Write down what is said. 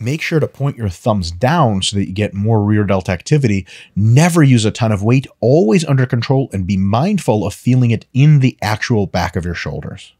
make sure to point your thumbs down so that you get more rear delt activity. Never use a ton of weight, always under control, and be mindful of feeling it in the actual back of your shoulders.